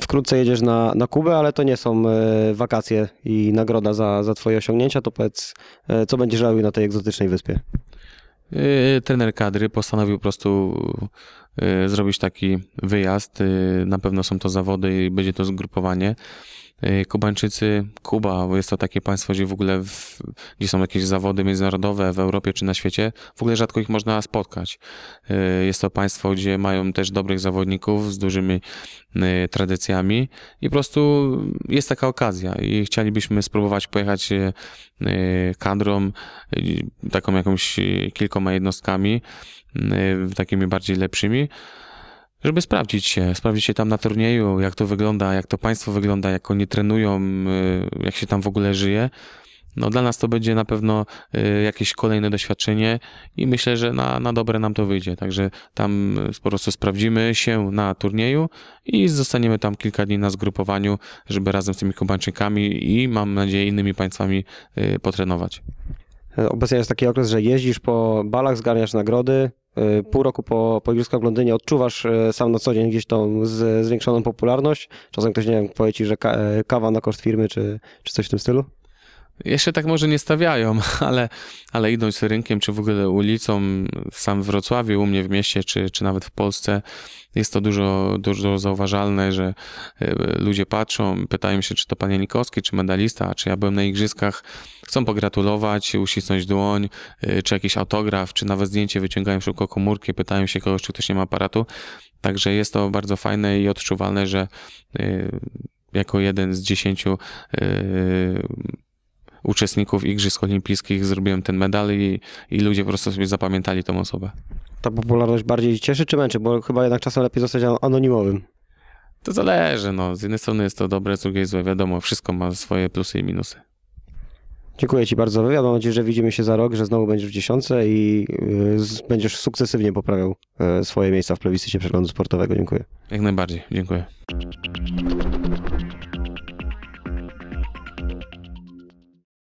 Wkrótce jedziesz na, na Kubę, ale to nie są e, wakacje i nagroda za, za Twoje osiągnięcia. To powiedz, e, co będziesz robił na tej egzotycznej wyspie? E, trener kadry postanowił po prostu Y, zrobić taki wyjazd. Y, na pewno są to zawody i będzie to zgrupowanie. Y, Kubańczycy, Kuba, bo jest to takie państwo, gdzie w ogóle, w, gdzie są jakieś zawody międzynarodowe w Europie czy na świecie, w ogóle rzadko ich można spotkać. Jest to państwo, gdzie mają też dobrych zawodników z dużymi tradycjami i po prostu jest taka okazja i chcielibyśmy spróbować pojechać kadrą, taką jakąś kilkoma jednostkami Y, takimi bardziej lepszymi, żeby sprawdzić się, sprawdzić się tam na turnieju, jak to wygląda, jak to państwo wygląda, jak oni trenują, y, jak się tam w ogóle żyje. No, dla nas to będzie na pewno y, jakieś kolejne doświadczenie i myślę, że na, na dobre nam to wyjdzie. Także tam po prostu sprawdzimy się na turnieju i zostaniemy tam kilka dni na zgrupowaniu, żeby razem z tymi Kubańczykami i mam nadzieję innymi państwami potrenować. Obecnie jest taki okres, że jeździsz po balach, zgarniasz nagrody, Y, pół roku po, po igrzyskach w Londynie odczuwasz y, sam na co dzień gdzieś tą z, zwiększoną popularność? Czasem ktoś, nie wiem, powie ci, że y, kawa na koszt firmy, czy, czy coś w tym stylu? jeszcze tak może nie stawiają, ale, ale idąc rynkiem, czy w ogóle ulicą, sam w Wrocławiu, u mnie w mieście, czy, czy nawet w Polsce, jest to dużo, dużo zauważalne, że e, ludzie patrzą, pytają się, czy to pan Janikowski, czy medalista, czy ja byłem na igrzyskach, chcą pogratulować, uścisnąć dłoń, e, czy jakiś autograf, czy nawet zdjęcie, wyciągają szybko komórki, pytają się kogoś, czy ktoś nie ma aparatu. Także jest to bardzo fajne i odczuwalne, że e, jako jeden z dziesięciu uczestników Igrzysk Olimpijskich zrobiłem ten medal i, i ludzie po prostu sobie zapamiętali tą osobę. Ta popularność bardziej cieszy czy męczy? Bo chyba jednak czasem lepiej zostać anonimowym. To zależy. No. Z jednej strony jest to dobre, z drugiej złe. Wiadomo, wszystko ma swoje plusy i minusy. Dziękuję Ci bardzo. Wiadomo, mam nadzieję, że widzimy się za rok, że znowu będziesz w dziesiątce i e, będziesz sukcesywnie poprawiał e, swoje miejsca w plebiscycie przeglądu sportowego. Dziękuję. Jak najbardziej. Dziękuję.